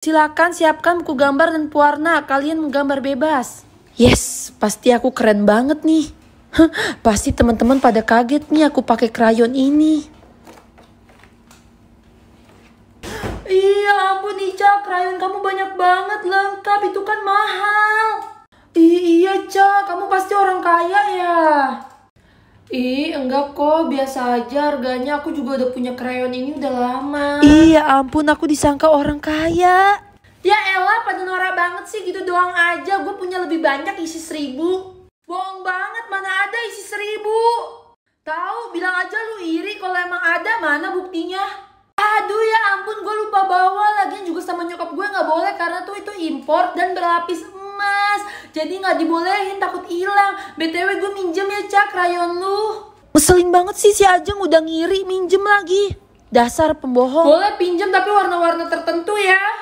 Silakan siapkan buku gambar dan pewarna. Kalian menggambar bebas. Yes, pasti aku keren banget nih. pasti teman-teman pada kaget nih aku pakai krayon ini. Iya ampun Ica, krayon kamu banyak banget, lengkap, itu kan mahal. I iya Ca, kamu pasti orang kaya ya. Ih, enggak kok, biasa aja harganya. Aku juga udah punya krayon ini udah lama. Iya, ampun aku disangka orang kaya. Ya Ella, pada norak banget sih gitu doang aja. Gue punya lebih banyak isi seribu. Bohong banget, mana ada isi seribu. Tahu, bilang aja lu iri kalau emang ada, mana buktinya? Aduh ya ampun, gue lupa bawa. Lagian juga sama nyokap gue gak boleh karena tuh itu import dan berlapis mas jadi nggak dibolehin takut hilang btw gue minjem ya cak rayon lu Meselin banget sih si Ajeng udah ngiri minjem lagi Dasar pembohong Boleh pinjem tapi warna-warna tertentu ya